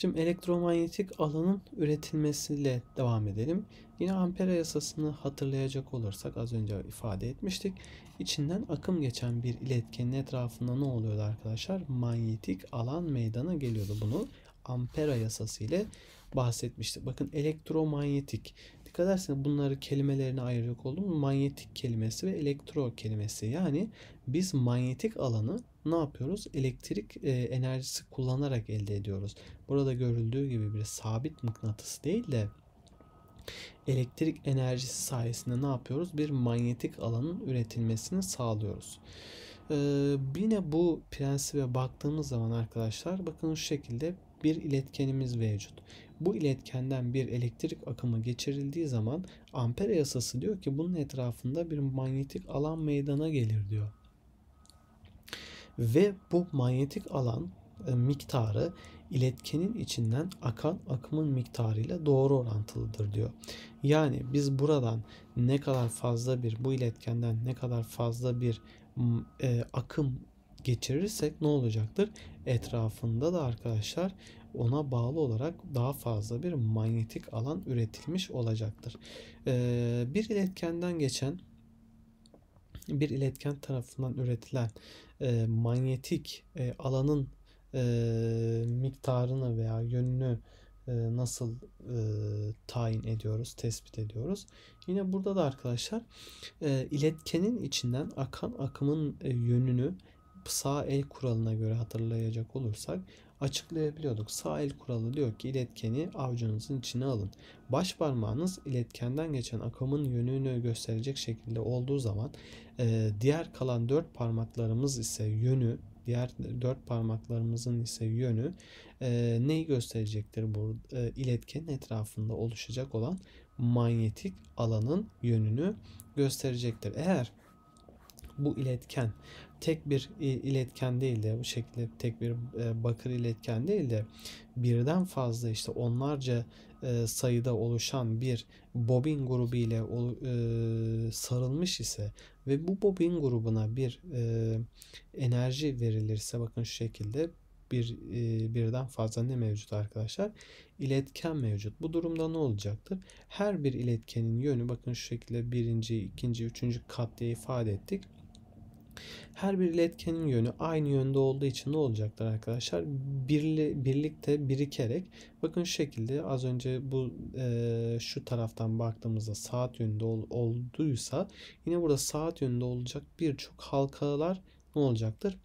Şimdi elektromanyetik alanın üretilmesiyle devam edelim. Yine Ampere yasasını hatırlayacak olursak az önce ifade etmiştik. İçinden akım geçen bir iletkenin etrafında ne oluyordu arkadaşlar? Manyetik alan meydana geliyordu. Bunu Ampera yasası ile bahsetmiştik. Bakın elektromanyetik dikkat ederseniz bunları kelimelerine ayırıyor oldum. Manyetik kelimesi ve elektro kelimesi. Yani biz manyetik alanı ne yapıyoruz? Elektrik e, enerjisi kullanarak elde ediyoruz. Burada görüldüğü gibi bir sabit mıknatıs değil de elektrik enerjisi sayesinde ne yapıyoruz? Bir manyetik alanın üretilmesini sağlıyoruz. Ee, yine bu prensibe baktığımız zaman arkadaşlar bakın şu şekilde bir iletkenimiz mevcut. Bu iletkenden bir elektrik akımı geçirildiği zaman amper yasası diyor ki bunun etrafında bir manyetik alan meydana gelir diyor. Ve bu manyetik alan e, miktarı iletkenin içinden akan akımın miktarıyla doğru orantılıdır diyor. Yani biz buradan ne kadar fazla bir bu iletkenden ne kadar fazla bir e, akım geçirirsek ne olacaktır? Etrafında da arkadaşlar ona bağlı olarak daha fazla bir manyetik alan üretilmiş olacaktır. Ee, bir iletkenden geçen bir iletken tarafından üretilen e, manyetik e, alanın e, miktarını veya yönünü e, nasıl e, tayin ediyoruz, tespit ediyoruz. Yine burada da arkadaşlar e, iletkenin içinden akan akımın e, yönünü sağ el kuralına göre hatırlayacak olursak açıklayabiliyorduk. Sağ el kuralı diyor ki iletkeni avucunuzun içine alın. Baş parmağınız iletkenden geçen akımın yönünü gösterecek şekilde olduğu zaman e, diğer kalan dört parmaklarımız ise yönü diğer dört parmaklarımızın ise yönü e, neyi gösterecektir? Bu e, iletkenin etrafında oluşacak olan manyetik alanın yönünü gösterecektir. Eğer bu iletken tek bir iletken değil de bu şekilde tek bir e, bakır iletken değil de birden fazla işte onlarca e, sayıda oluşan bir bobin grubu ile e, sarılmış ise ve bu bobin grubuna bir enerji verilirse bakın şu şekilde bir birden fazla ne mevcut arkadaşlar? iletken mevcut. Bu durumda ne olacaktır? Her bir iletkenin yönü bakın şu şekilde birinci, ikinci, üçüncü kat diye ifade ettik. Her bir iletkenin yönü aynı yönde olduğu için ne olacaklar arkadaşlar? Birli, birlikte birikerek bakın şu şekilde az önce bu e, şu taraftan baktığımızda saat yönünde ol, olduysa yine burada saat yönünde olacak birçok halkalar ne olacaktır?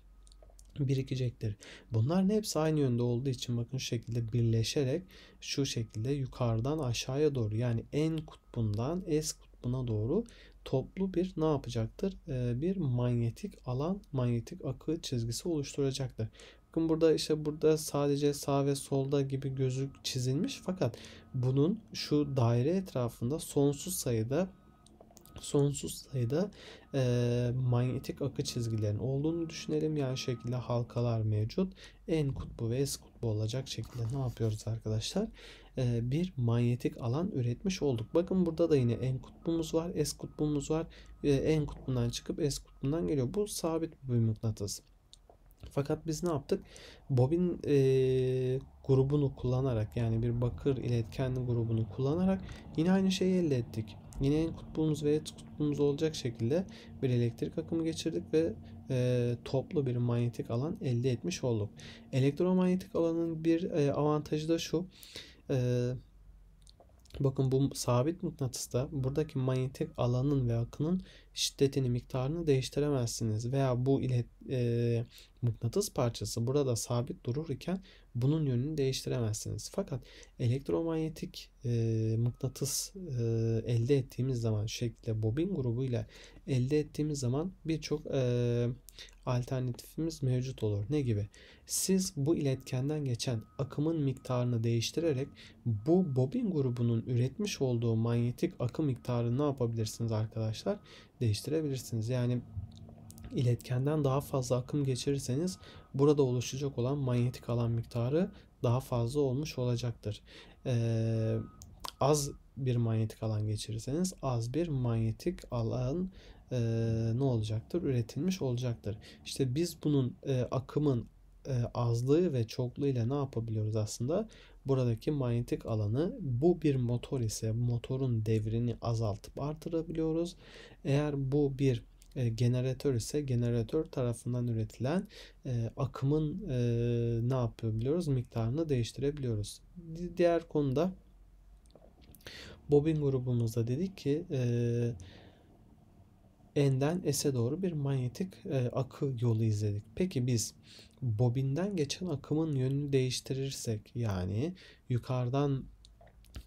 birikecektir. Bunların hepsi aynı yönde olduğu için bakın şu şekilde birleşerek şu şekilde yukarıdan aşağıya doğru yani en kutbundan es kutbuna doğru toplu bir ne yapacaktır? E, bir manyetik alan, manyetik akı çizgisi oluşturacaktır. Bakın burada işte burada sadece sağ ve solda gibi gözük çizilmiş fakat bunun şu daire etrafında sonsuz sayıda sonsuz sayıda e, manyetik akı çizgilerin olduğunu düşünelim. Yani şekilde halkalar mevcut. En kutbu ve es kutbu olacak şekilde ne yapıyoruz arkadaşlar? E, bir manyetik alan üretmiş olduk. Bakın burada da yine en kutbumuz var, es kutbumuz var. E, en kutbundan çıkıp es kutbundan geliyor. Bu sabit bir mıknatıs. Fakat biz ne yaptık? Bobin e, grubunu kullanarak yani bir bakır iletken grubunu kullanarak yine aynı şeyi elde ettik. Yine en kutbumuz ve et kutbumuz olacak şekilde bir elektrik akımı geçirdik ve e, toplu bir manyetik alan elde etmiş olduk. Elektromanyetik alanın bir e, avantajı da şu. Ee, bakın bu sabit mıknatısta buradaki manyetik alanın ve akının şiddetini miktarını değiştiremezsiniz. Veya bu ilet, e, mıknatıs parçası burada sabit durur iken bunun yönünü değiştiremezsiniz. Fakat elektromanyetik e, mıknatıs e, elde ettiğimiz zaman şekilde bobin grubuyla elde ettiğimiz zaman birçok e, alternatifimiz mevcut olur. Ne gibi? Siz bu iletkenden geçen akımın miktarını değiştirerek bu bobin grubunun üretmiş olduğu manyetik akım miktarını ne yapabilirsiniz arkadaşlar? Değiştirebilirsiniz. Yani iletkenden daha fazla akım geçirirseniz burada oluşacak olan manyetik alan miktarı daha fazla olmuş olacaktır. Ee, az bir manyetik alan geçirirseniz az bir manyetik alan e, ne olacaktır? Üretilmiş olacaktır. İşte biz bunun e, akımın e, azlığı ve çokluğu ile ne yapabiliyoruz aslında? Buradaki manyetik alanı bu bir motor ise motorun devrini azaltıp artırabiliyoruz. Eğer bu bir e, generatör ise generatör tarafından üretilen e, akımın e, ne yapabiliyoruz? Miktarını değiştirebiliyoruz. Diğer konuda bobin grubumuzda dedik ki e, Enden ese doğru bir manyetik e, akı yolu izledik. Peki biz bobinden geçen akımın yönünü değiştirirsek yani yukarıdan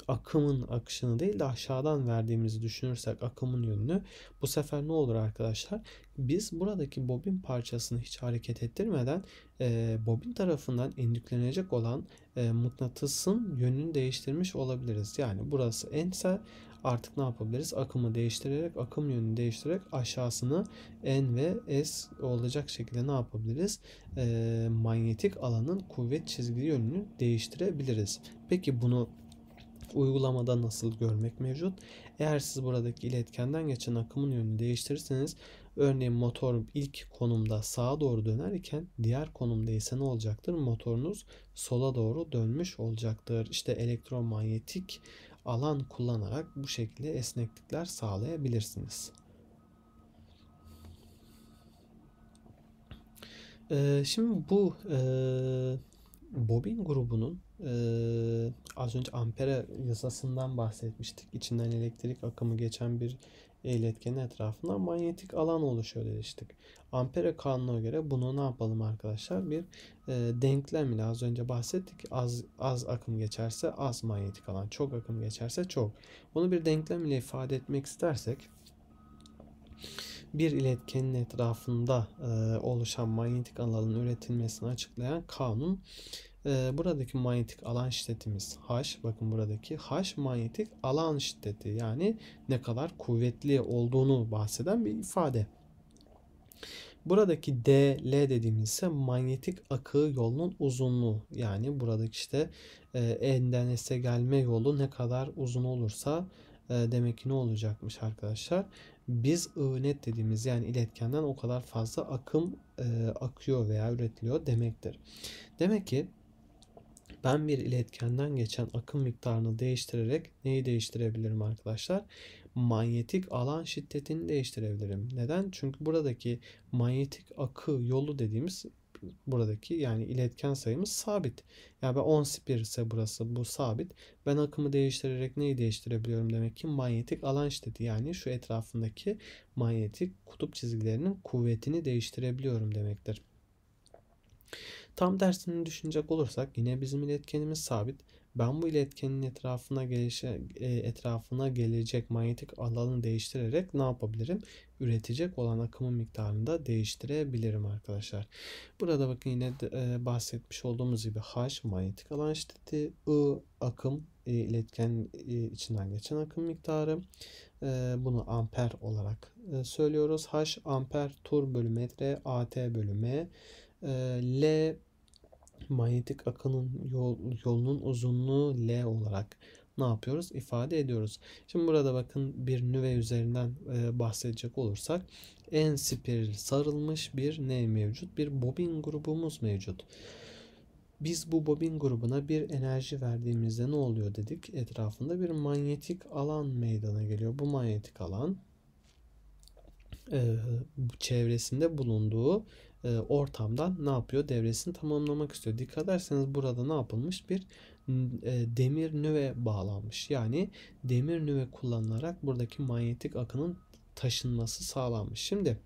akımın akışını değil de aşağıdan verdiğimizi düşünürsek akımın yönünü bu sefer ne olur arkadaşlar? Biz buradaki bobin parçasını hiç hareket ettirmeden e, bobin tarafından indüklenecek olan e, mıknatısın yönünü değiştirmiş olabiliriz. Yani burası N artık ne yapabiliriz? Akımı değiştirerek, akım yönünü değiştirerek aşağısını N ve S olacak şekilde ne yapabiliriz? E, manyetik alanın kuvvet çizgi yönünü değiştirebiliriz. Peki bunu uygulamada nasıl görmek mevcut? Eğer siz buradaki iletkenden geçen akımın yönünü değiştirirseniz Örneğin motor ilk konumda sağa doğru dönerken diğer konumda ise ne olacaktır? Motorunuz sola doğru dönmüş olacaktır. İşte elektromanyetik alan kullanarak bu şekilde esneklikler sağlayabilirsiniz. Ee, şimdi bu e, bobin grubunun e, az önce ampere yasasından bahsetmiştik. İçinden elektrik akımı geçen bir iletkenin etrafında manyetik alan oluşuyor demiştik. Ampere kanununa göre bunu ne yapalım arkadaşlar? Bir e, denklem ile az önce bahsettik. Az, az akım geçerse az manyetik alan, çok akım geçerse çok. Bunu bir denklem ile ifade etmek istersek bir iletkenin etrafında e, oluşan manyetik alanın üretilmesini açıklayan kanun. E, buradaki manyetik alan şiddetimiz H. Bakın buradaki H manyetik alan şiddeti yani ne kadar kuvvetli olduğunu bahseden bir ifade. Buradaki DL dediğimiz ise manyetik akığı yolunun uzunluğu. Yani buradaki işte e, E'den S'e gelme yolu ne kadar uzun olursa e, demek ki ne olacakmış arkadaşlar? biz iğnet dediğimiz yani iletkenden o kadar fazla akım e, akıyor veya üretiliyor demektir. Demek ki ben bir iletkenden geçen akım miktarını değiştirerek neyi değiştirebilirim arkadaşlar? Manyetik alan şiddetini değiştirebilirim. Neden? Çünkü buradaki manyetik akı yolu dediğimiz buradaki yani iletken sayımız sabit. Yani ben 11 ise burası bu sabit. Ben akımı değiştirerek neyi değiştirebiliyorum demek ki manyetik alan şiddeti yani şu etrafındaki manyetik kutup çizgilerinin kuvvetini değiştirebiliyorum demektir. Tam dersini düşünecek olursak yine bizim iletkenimiz sabit. Ben bu iletkenin etrafına gelişe, e, etrafına gelecek manyetik alanı değiştirerek ne yapabilirim? üretecek olan akımın miktarını da değiştirebilirim arkadaşlar. Burada bakın yine e, bahsetmiş olduğumuz gibi H manyetik alan şiddeti, I akım e, iletken e, içinden geçen akım miktarı. E, bunu amper olarak e, söylüyoruz. H amper tur bölü metre, AT bölü M. E, L manyetik akının yol, yolunun uzunluğu L olarak ne yapıyoruz? İfade ediyoruz. Şimdi burada bakın bir nüve üzerinden e, bahsedecek olursak en spiral sarılmış bir ne mevcut? Bir bobin grubumuz mevcut. Biz bu bobin grubuna bir enerji verdiğimizde ne oluyor dedik? Etrafında bir manyetik alan meydana geliyor. Bu manyetik alan e, çevresinde bulunduğu e, ortamdan ne yapıyor? Devresini tamamlamak istiyor. Dikkat ederseniz burada ne yapılmış? Bir e, demir nüve bağlanmış. Yani demir nüve kullanılarak buradaki manyetik akının taşınması sağlanmış. Şimdi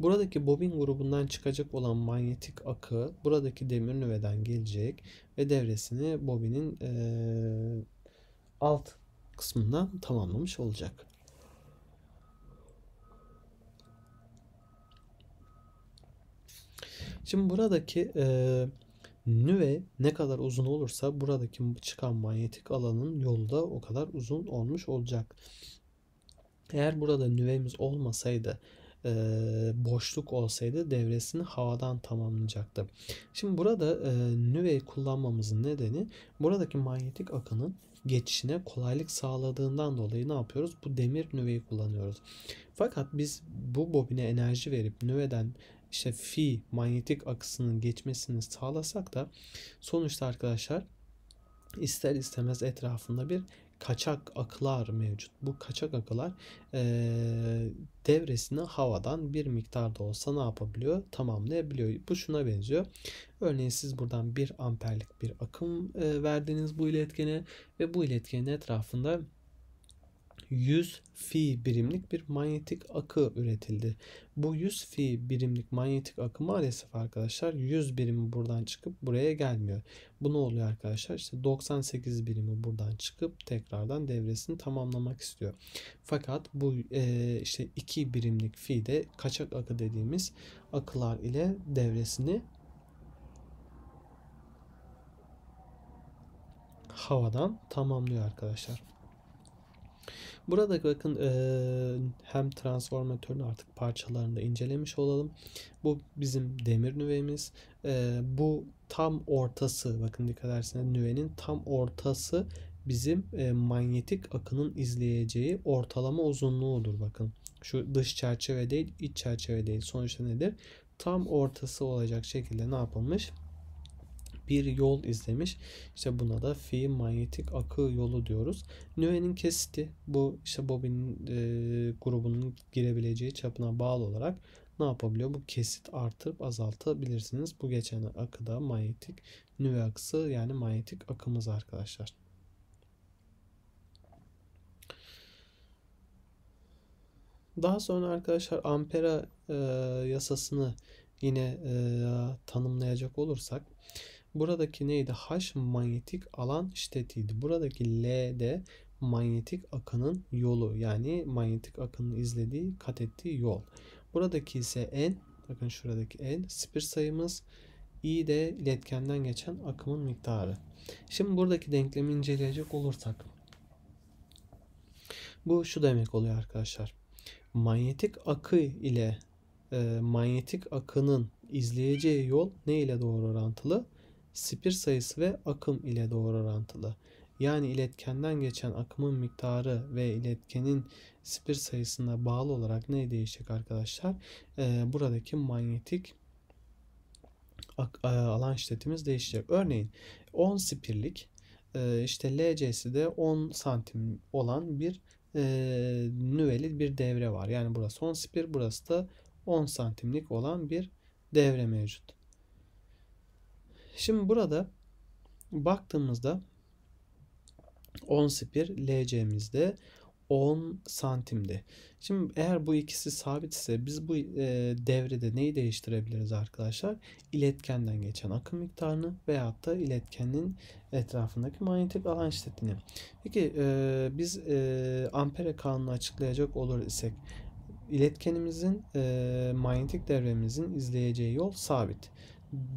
buradaki bobin grubundan çıkacak olan manyetik akı buradaki demir nüveden gelecek ve devresini bobinin e, alt kısmından tamamlamış olacak. Şimdi buradaki e, Nüve ne kadar uzun olursa buradaki çıkan manyetik alanın yolu da o kadar uzun olmuş olacak. Eğer burada nüvemiz olmasaydı boşluk olsaydı devresini havadan tamamlayacaktı. Şimdi burada nüve kullanmamızın nedeni buradaki manyetik akının geçişine kolaylık sağladığından dolayı ne yapıyoruz? Bu demir nüveyi kullanıyoruz. Fakat biz bu bobine enerji verip nüveden işte fi manyetik akısının geçmesini sağlasak da sonuçta arkadaşlar ister istemez etrafında bir kaçak akılar mevcut. Bu kaçak akılar e, devresini havadan bir miktarda olsa ne yapabiliyor? Tamamlayabiliyor. Bu şuna benziyor. Örneğin siz buradan 1 amperlik bir akım e, verdiniz bu iletkene ve bu iletkenin etrafında 100 fi birimlik bir manyetik akı üretildi. Bu 100 fi birimlik manyetik akı maalesef arkadaşlar 100 birimi buradan çıkıp buraya gelmiyor. Bu ne oluyor arkadaşlar? İşte 98 birimi buradan çıkıp tekrardan devresini tamamlamak istiyor. Fakat bu e, işte 2 birimlik fi de kaçak akı dediğimiz akılar ile devresini havadan tamamlıyor arkadaşlar. Burada bakın e, hem transformatörün artık parçalarını da incelemiş olalım. Bu bizim demir nüvemiz. E, bu tam ortası bakın dikkat ederseniz nüvenin tam ortası bizim e, manyetik akının izleyeceği ortalama uzunluğu olur bakın. Şu dış çerçeve değil iç çerçeve değil. Sonuçta nedir? Tam ortası olacak şekilde ne yapılmış? bir yol izlemiş. İşte buna da fi manyetik akı yolu diyoruz. Nüvenin kesiti bu işte bobin e, grubunun girebileceği çapına bağlı olarak ne yapabiliyor? Bu kesit artırıp azaltabilirsiniz. Bu geçen akıda manyetik nüve akısı yani manyetik akımız arkadaşlar. Daha sonra arkadaşlar Ampera e, yasasını yine e, tanımlayacak olursak Buradaki neydi? H manyetik alan şiddetiydi. Buradaki L de manyetik akının yolu yani manyetik akının izlediği kat ettiği yol. Buradaki ise N bakın şuradaki N spir sayımız I de iletkenden geçen akımın miktarı. Şimdi buradaki denklemi inceleyecek olursak bu şu demek oluyor arkadaşlar. Manyetik akı ile e, manyetik akının izleyeceği yol ne ile doğru orantılı? spir sayısı ve akım ile doğru orantılı. Yani iletkenden geçen akımın miktarı ve iletkenin spir sayısına bağlı olarak ne değişecek arkadaşlar? Ee, buradaki manyetik e, alan şiddetimiz değişecek. Örneğin 10 spirlik e, işte LC'si de 10 santim olan bir e, nüveli bir devre var. Yani burası 10 spir, burası da 10 santimlik olan bir devre mevcut. Şimdi burada baktığımızda 10 spir LC'mizde 10 santimdi. Şimdi eğer bu ikisi sabit ise biz bu e, devrede neyi değiştirebiliriz arkadaşlar? İletkenden geçen akım miktarını veyahut da iletkenin etrafındaki manyetik alan şiddetini. Peki e, biz e, ampere kanunu açıklayacak olur isek iletkenimizin e, manyetik devremizin izleyeceği yol sabit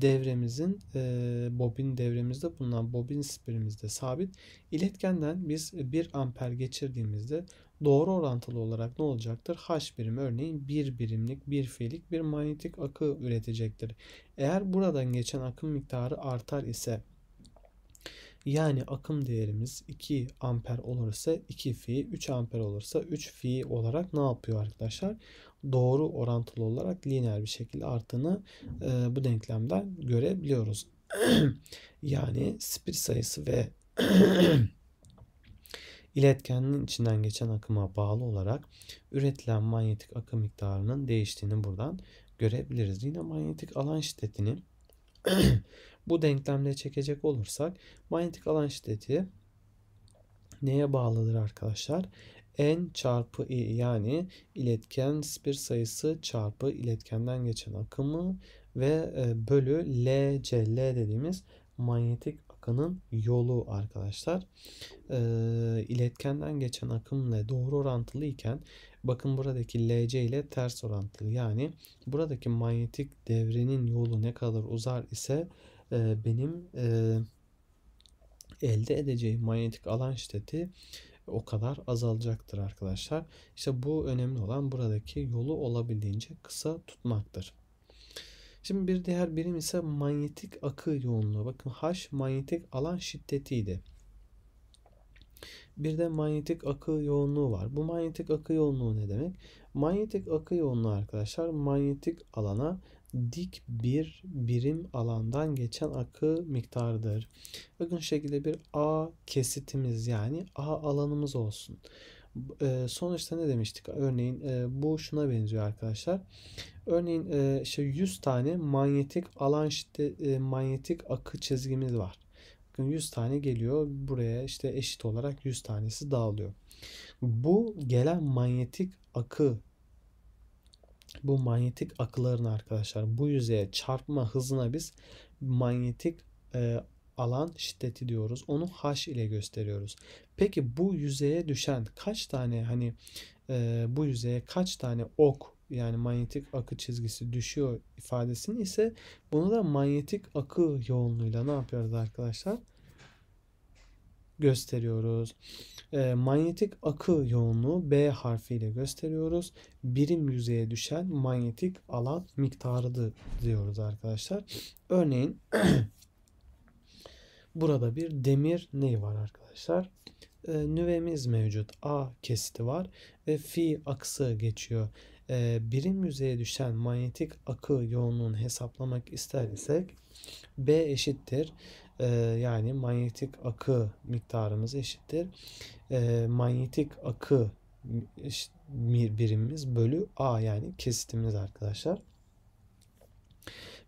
devremizin e, bobin devremizde bulunan bobin spirimizde sabit. İletkenden biz 1 amper geçirdiğimizde doğru orantılı olarak ne olacaktır? H birim örneğin 1 bir birimlik, 1 filik bir manyetik akı üretecektir. Eğer buradan geçen akım miktarı artar ise yani akım değerimiz 2 amper olursa 2 fi, 3 amper olursa 3 fi olarak ne yapıyor arkadaşlar? doğru orantılı olarak lineer bir şekilde arttığını e, bu denklemden görebiliyoruz. yani spir sayısı ve iletkenin içinden geçen akıma bağlı olarak üretilen manyetik akım miktarının değiştiğini buradan görebiliriz. Yine manyetik alan şiddetini bu denklemle çekecek olursak manyetik alan şiddeti neye bağlıdır arkadaşlar? n çarpı i yani iletken spir sayısı çarpı iletkenden geçen akımı ve e, bölü LCL dediğimiz manyetik akının yolu arkadaşlar. E, iletkenden geçen akımla doğru orantılı iken bakın buradaki LC ile ters orantılı. Yani buradaki manyetik devrenin yolu ne kadar uzar ise e, benim e, elde edeceğim manyetik alan şiddeti o kadar azalacaktır arkadaşlar. İşte bu önemli olan buradaki yolu olabildiğince kısa tutmaktır. Şimdi bir diğer birim ise manyetik akı yoğunluğu. Bakın H manyetik alan şiddetiydi. Bir de manyetik akı yoğunluğu var. Bu manyetik akı yoğunluğu ne demek? Manyetik akı yoğunluğu arkadaşlar manyetik alana dik bir birim alandan geçen akı miktarıdır. Bakın şekilde bir A kesitimiz yani A alanımız olsun. Ee, sonuçta ne demiştik? Örneğin e, bu şuna benziyor arkadaşlar. Örneğin e, işte 100 tane manyetik alan şiddet, e, manyetik akı çizgimiz var. Bakın 100 tane geliyor. Buraya işte eşit olarak 100 tanesi dağılıyor. Bu gelen manyetik akı bu manyetik akıların arkadaşlar bu yüzeye çarpma hızına biz manyetik e, alan şiddeti diyoruz. Onu H ile gösteriyoruz. Peki bu yüzeye düşen kaç tane hani e, bu yüzeye kaç tane ok yani manyetik akı çizgisi düşüyor ifadesini ise bunu da manyetik akı yoğunluğuyla ne yapıyoruz arkadaşlar? gösteriyoruz. E, manyetik akı yoğunluğu B harfiyle gösteriyoruz. Birim yüzeye düşen manyetik alan miktarıdır diyoruz arkadaşlar. Örneğin burada bir demir ney var arkadaşlar? E, nüvemiz mevcut. A kesiti var ve fi aksı geçiyor. E, birim yüzeye düşen manyetik akı yoğunluğunu hesaplamak ister isek B eşittir ee, yani manyetik akı miktarımız eşittir. Ee, manyetik akı birimimiz bölü A yani kesitimiz arkadaşlar.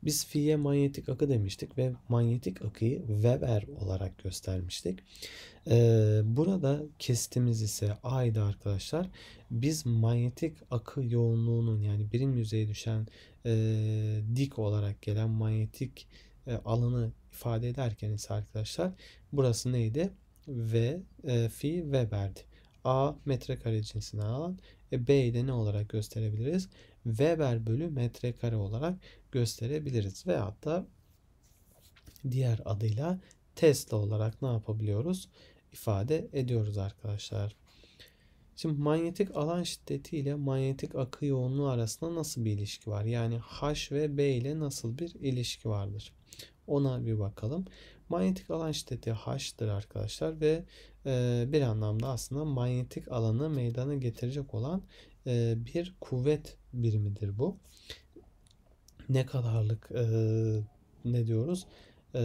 Biz fiye manyetik akı demiştik ve manyetik akıyı Weber olarak göstermiştik. Ee, burada kestimiz ise A'ydı arkadaşlar. Biz manyetik akı yoğunluğunun yani birim yüzeye düşen e, dik olarak gelen manyetik e, alanı ifade ederken ise arkadaşlar burası neydi? V, e, fi Weber'di. A metrekare cinsine alan. E, B'yi de ne olarak gösterebiliriz? Weber bölü metrekare olarak gösterebiliriz. Ve da diğer adıyla Tesla olarak ne yapabiliyoruz? ifade ediyoruz arkadaşlar. Şimdi manyetik alan şiddeti ile manyetik akı yoğunluğu arasında nasıl bir ilişki var? Yani H ve B ile nasıl bir ilişki vardır? Ona bir bakalım. Manyetik alan şiddeti H'tır arkadaşlar ve e, bir anlamda aslında manyetik alanı meydana getirecek olan e, bir kuvvet birimidir bu. Ne kadarlık e, ne diyoruz? Ee,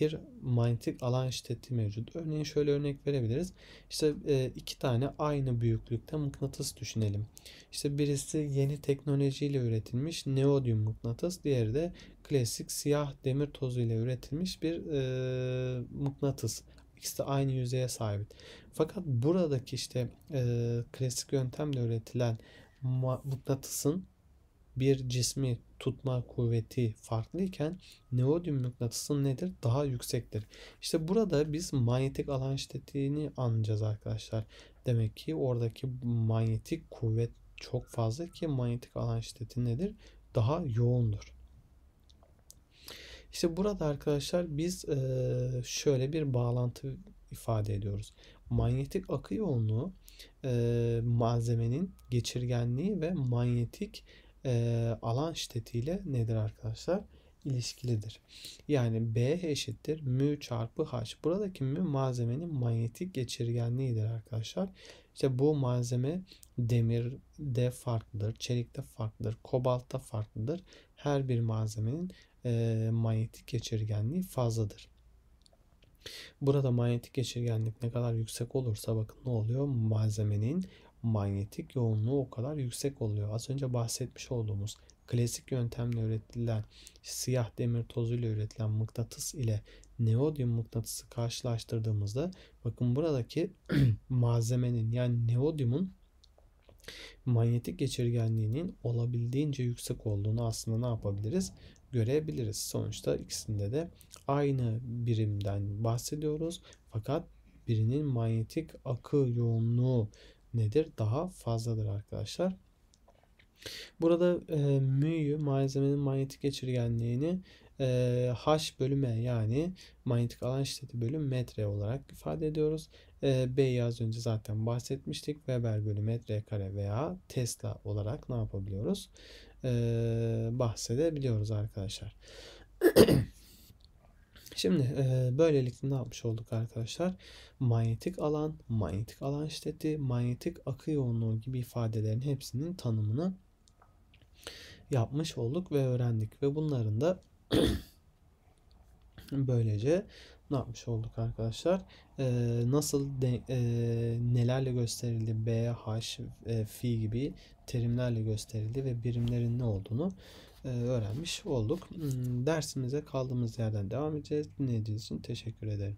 bir manyetik alan şiddeti mevcut. Örneğin şöyle örnek verebiliriz. İşte e, iki tane aynı büyüklükte mıknatıs düşünelim. İşte birisi yeni teknolojiyle üretilmiş neodyum mıknatıs, diğeri de klasik siyah demir tozu ile üretilmiş bir e, mıknatıs. İkisi de aynı yüzeye sahip. Fakat buradaki işte e, klasik yöntemle üretilen mıknatısın bir cismi tutma kuvveti farklıyken neodyum mıknatısı nedir? Daha yüksektir. İşte burada biz manyetik alan şiddetini anlayacağız arkadaşlar. Demek ki oradaki manyetik kuvvet çok fazla ki manyetik alan şiddeti nedir? Daha yoğundur. İşte burada arkadaşlar biz şöyle bir bağlantı ifade ediyoruz. Manyetik akı yoğunluğu malzemenin geçirgenliği ve manyetik e, alan şiddetiyle nedir arkadaşlar? ilişkilidir. Yani B eşittir mü çarpı H. Buradaki mü malzemenin manyetik geçirgenliğidir arkadaşlar. İşte bu malzeme demirde farklıdır, çelikte farklıdır, kobaltta farklıdır. Her bir malzemenin e, manyetik geçirgenliği fazladır. Burada manyetik geçirgenlik ne kadar yüksek olursa bakın ne oluyor? Malzemenin manyetik yoğunluğu o kadar yüksek oluyor. Az önce bahsetmiş olduğumuz klasik yöntemle üretilen siyah demir tozuyla üretilen mıknatıs ile neodyum mıknatısı karşılaştırdığımızda bakın buradaki malzemenin yani neodyumun manyetik geçirgenliğinin olabildiğince yüksek olduğunu aslında ne yapabiliriz? Görebiliriz. Sonuçta ikisinde de aynı birimden bahsediyoruz. Fakat birinin manyetik akı yoğunluğu nedir? Daha fazladır arkadaşlar. Burada e, mü'yü malzemenin manyetik geçirgenliğini e, H bölüme yani manyetik alan şiddeti bölü metre olarak ifade ediyoruz. E, B'yi az önce zaten bahsetmiştik. Weber bölü metre kare veya Tesla olarak ne yapabiliyoruz? E, bahsedebiliyoruz arkadaşlar. Şimdi e, böylelikle ne yapmış olduk arkadaşlar? Manyetik alan, manyetik alan şiddeti, manyetik akı yoğunluğu gibi ifadelerin hepsinin tanımını yapmış olduk ve öğrendik. Ve bunların da böylece ne yapmış olduk arkadaşlar? E, nasıl de, e, nelerle gösterildi? B, H, e, fi gibi terimlerle gösterildi ve birimlerin ne olduğunu e, öğrenmiş olduk. Hmm, dersimize kaldığımız yerden devam edeceğiz. Dinlediğiniz için teşekkür ederim.